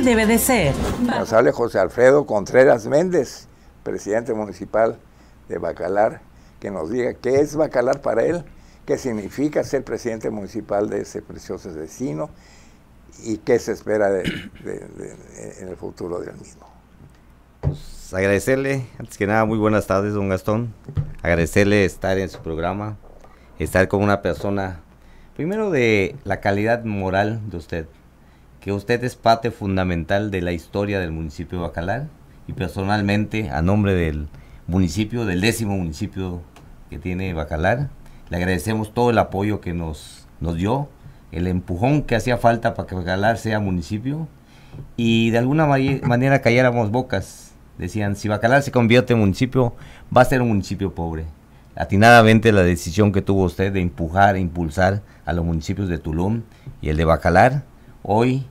debe de ser. Nos Sale José Alfredo Contreras Méndez, presidente municipal de Bacalar, que nos diga qué es Bacalar para él, qué significa ser presidente municipal de ese precioso destino y qué se espera en el futuro del mismo. Pues, agradecerle, antes que nada, muy buenas tardes, don Gastón. Agradecerle estar en su programa, estar con una persona, primero de la calidad moral de usted, que usted es parte fundamental de la historia del municipio de Bacalar y personalmente a nombre del municipio, del décimo municipio que tiene Bacalar, le agradecemos todo el apoyo que nos, nos dio, el empujón que hacía falta para que Bacalar sea municipio y de alguna manera calláramos bocas. Decían, si Bacalar se convierte en municipio, va a ser un municipio pobre. Atinadamente la decisión que tuvo usted de empujar e impulsar a los municipios de Tulum y el de Bacalar, hoy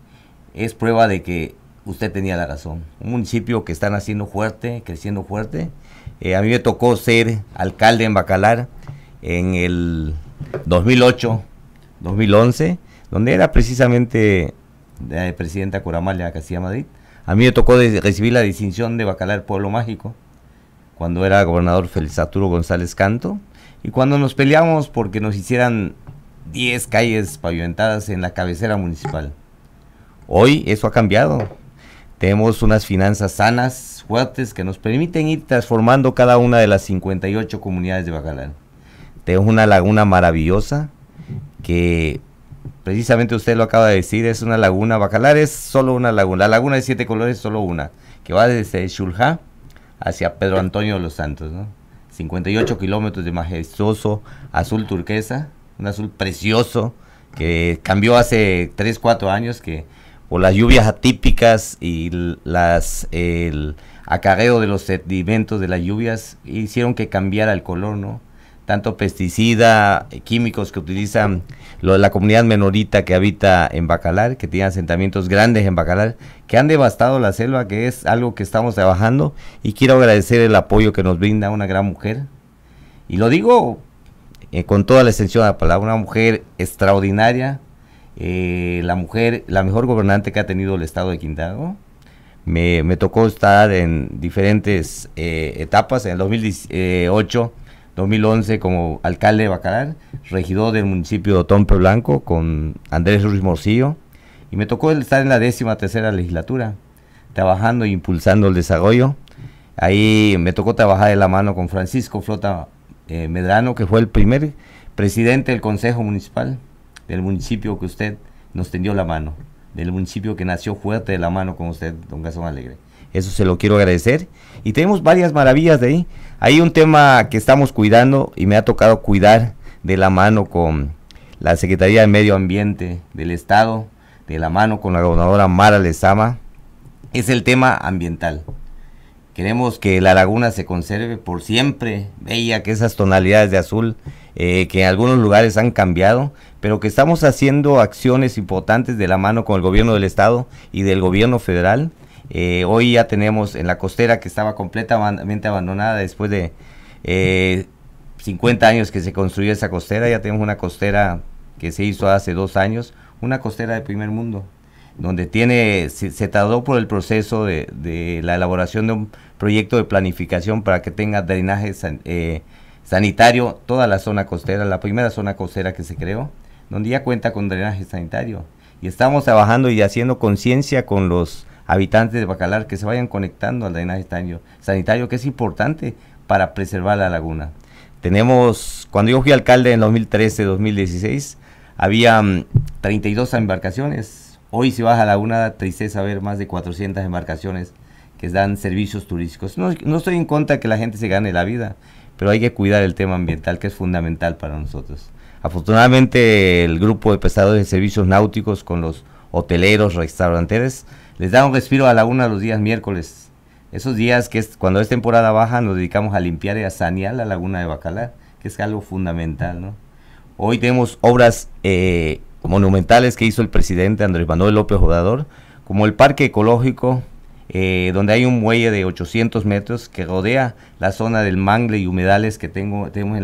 es prueba de que usted tenía la razón. Un municipio que está haciendo fuerte, creciendo fuerte. Eh, a mí me tocó ser alcalde en Bacalar en el 2008, 2011, donde era precisamente la presidenta Curamalia Castilla Madrid. A mí me tocó recibir la distinción de Bacalar Pueblo Mágico, cuando era gobernador Feliz Arturo González Canto, y cuando nos peleamos porque nos hicieran 10 calles pavimentadas en la cabecera municipal. Hoy eso ha cambiado. Tenemos unas finanzas sanas, fuertes, que nos permiten ir transformando cada una de las 58 comunidades de Bacalar. Tenemos una laguna maravillosa que precisamente usted lo acaba de decir, es una laguna. Bacalar es solo una laguna. La laguna de siete colores es solo una, que va desde Shulha hacia Pedro Antonio de los Santos. ¿no? 58 kilómetros de majestuoso azul turquesa, un azul precioso que cambió hace 3, 4 años que o las lluvias atípicas y las, el acarreo de los sedimentos de las lluvias hicieron que cambiara el color, ¿no? Tanto pesticida, eh, químicos que utilizan la comunidad menorita que habita en Bacalar, que tiene asentamientos grandes en Bacalar, que han devastado la selva, que es algo que estamos trabajando. Y quiero agradecer el apoyo que nos brinda una gran mujer. Y lo digo eh, con toda la extensión de la palabra, una mujer extraordinaria, eh, la mujer, la mejor gobernante que ha tenido el estado de Quintana me, me, tocó estar en diferentes eh, etapas, en el 2018, 2011 como alcalde de Bacalar, regidor del municipio de Otompe Blanco con Andrés Ruiz Morcillo, y me tocó estar en la décima tercera legislatura, trabajando e impulsando el desarrollo. Ahí me tocó trabajar de la mano con Francisco Flota eh, Medrano, que fue el primer presidente del Consejo Municipal del municipio que usted nos tendió la mano, del municipio que nació fuerte de la mano con usted, don Gastón Alegre. Eso se lo quiero agradecer. Y tenemos varias maravillas de ahí. Hay un tema que estamos cuidando y me ha tocado cuidar de la mano con la Secretaría de Medio Ambiente del Estado, de la mano con la gobernadora Mara Lezama, es el tema ambiental. Queremos que la laguna se conserve por siempre, bella, que esas tonalidades de azul eh, que en algunos lugares han cambiado, pero que estamos haciendo acciones importantes de la mano con el gobierno del estado y del gobierno federal. Eh, hoy ya tenemos en la costera que estaba completamente abandonada después de 50 eh, años que se construyó esa costera, ya tenemos una costera que se hizo hace dos años, una costera de primer mundo, donde tiene, se, tardó por el proceso de, la elaboración de un proyecto de planificación para que tenga drenajes eh, sanitario, toda la zona costera, la primera zona costera que se creó, donde ya cuenta con drenaje sanitario. Y estamos trabajando y haciendo conciencia con los habitantes de Bacalar que se vayan conectando al drenaje sanitario, que es importante para preservar la laguna. Tenemos, cuando yo fui alcalde en 2013-2016, había 32 mm, embarcaciones. Hoy se si baja a la laguna, da tristeza ver más de 400 embarcaciones que dan servicios turísticos. No, no, estoy en contra de que la gente se gane la vida, pero hay que cuidar el tema ambiental que es fundamental para nosotros. Afortunadamente el grupo de prestadores de servicios náuticos con los hoteleros, restauranteros, les da un respiro a la laguna los días miércoles. Esos días que es, cuando es temporada baja nos dedicamos a limpiar y a sanear la laguna de Bacalar, que es algo fundamental. Hoy tenemos obras eh, monumentales que hizo el presidente Andrés Manuel López Obrador, como el Parque Ecológico eh, donde hay un muelle de 800 metros que rodea la zona del mangle y humedales que tengo, tenemos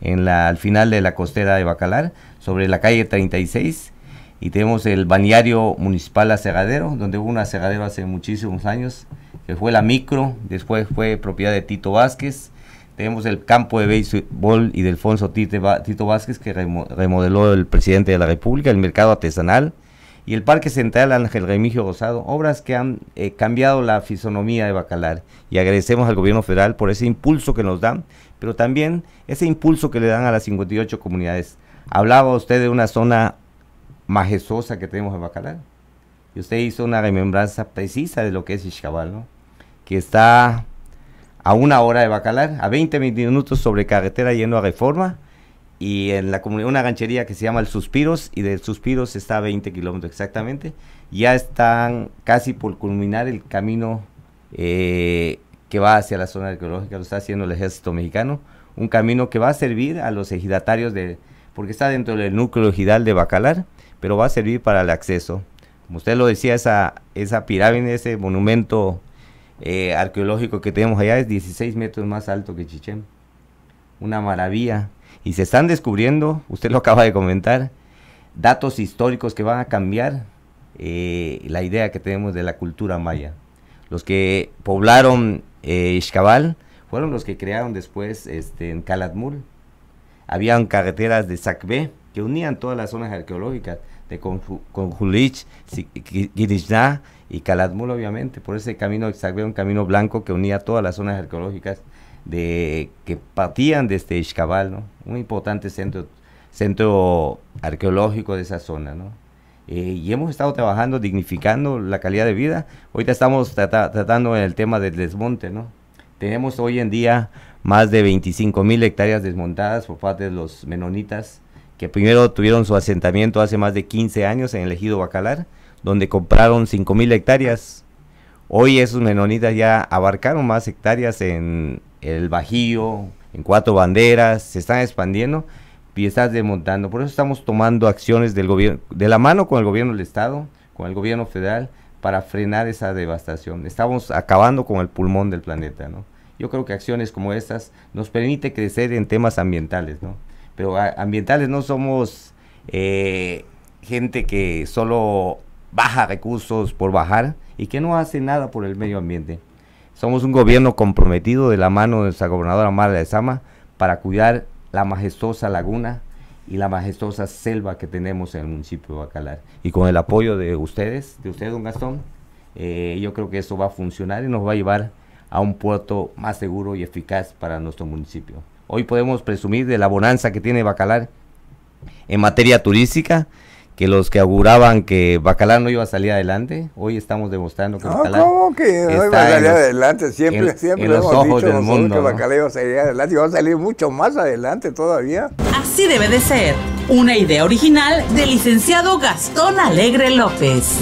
en la, al final de la costera de Bacalar, sobre la calle 36. Y tenemos el balneario municipal ceradero donde hubo un asegadero hace muchísimos años, que fue la micro, después fue propiedad de Tito Vázquez. Tenemos el campo de béisbol y de Alfonso Tito Vázquez, que remodeló el presidente de la República, el mercado artesanal, y el Parque Central Ángel Remigio Rosado, obras que han eh, cambiado la fisonomía de Bacalar. Y agradecemos al gobierno federal por ese impulso que nos dan, pero también ese impulso que le dan a las 58 comunidades. Hablaba usted de una zona majestuosa que tenemos en Bacalar. Y usted hizo una remembranza precisa de lo que es Ixcabal, que está a una hora de Bacalar, a 20 minutos sobre carretera yendo a Reforma, y en la comunidad, una ganchería que se llama El Suspiros, y del Suspiros está a 20 kilómetros exactamente. Ya están casi por culminar el camino eh, que va hacia la zona arqueológica, lo está haciendo el ejército mexicano, un camino que va a servir a los ejidatarios de, porque está dentro del núcleo ejidal de Bacalar, pero va a servir para el acceso. Como usted lo decía, esa, esa pirámide, ese monumento eh, arqueológico que tenemos allá es 16 metros más alto que Chichén. Una maravilla y se están descubriendo, usted lo acaba de comentar, datos históricos que van a cambiar eh, la idea que tenemos de la cultura maya. Los que poblaron eh, Ixcabal fueron los que crearon después este, en Calatmul. Habían carreteras de Sacbé que unían todas las zonas arqueológicas de Conjulich, Girishná y Calatmul, obviamente. Por ese camino de Sacbé, un camino blanco que unía todas las zonas arqueológicas de, que partían este Ixcabal, ¿no? un importante centro, centro arqueológico de esa zona. ¿no? Eh, y hemos estado trabajando, dignificando la calidad de vida. Ahorita estamos tratando tratando el tema del desmonte. ¿no? Tenemos hoy en día más de 25.000 mil hectáreas desmontadas por parte de los menonitas, que primero tuvieron su asentamiento hace más de 15 años en el ejido Bacalar, donde compraron 5 mil hectáreas. Hoy esos menonitas ya abarcaron más hectáreas en, el Bajío, en Cuatro Banderas, se están expandiendo y desmontando. Por eso estamos tomando acciones del gobierno, de la mano con el gobierno del Estado, con el gobierno federal, para frenar esa devastación. Estamos acabando con el pulmón del planeta, ¿no? Yo creo que acciones como estas nos permite crecer en temas ambientales, ¿no? Pero ah, ambientales no somos eh, gente que solo baja recursos por bajar y que no hace nada por el medio ambiente. Somos un gobierno comprometido de la mano de nuestra gobernadora Mara de Sama para cuidar la majestuosa laguna y la majestuosa selva que tenemos en el municipio de Bacalar. Y con el apoyo de ustedes, de usted, don Gastón, eh, yo creo que eso va a funcionar y nos va a llevar a un puerto más seguro y eficaz para nuestro municipio. Hoy podemos presumir de la bonanza que tiene Bacalar en materia turística, que los que auguraban que Bacalar no iba a salir adelante, hoy estamos demostrando que no, Bacalar que no iba a salir adelante? Siempre, siempre en los hemos ojos dicho del mundo, que Bacalar iba a salir adelante y va a salir mucho más adelante todavía. Así debe de ser. Una idea original del licenciado Gastón Alegre López.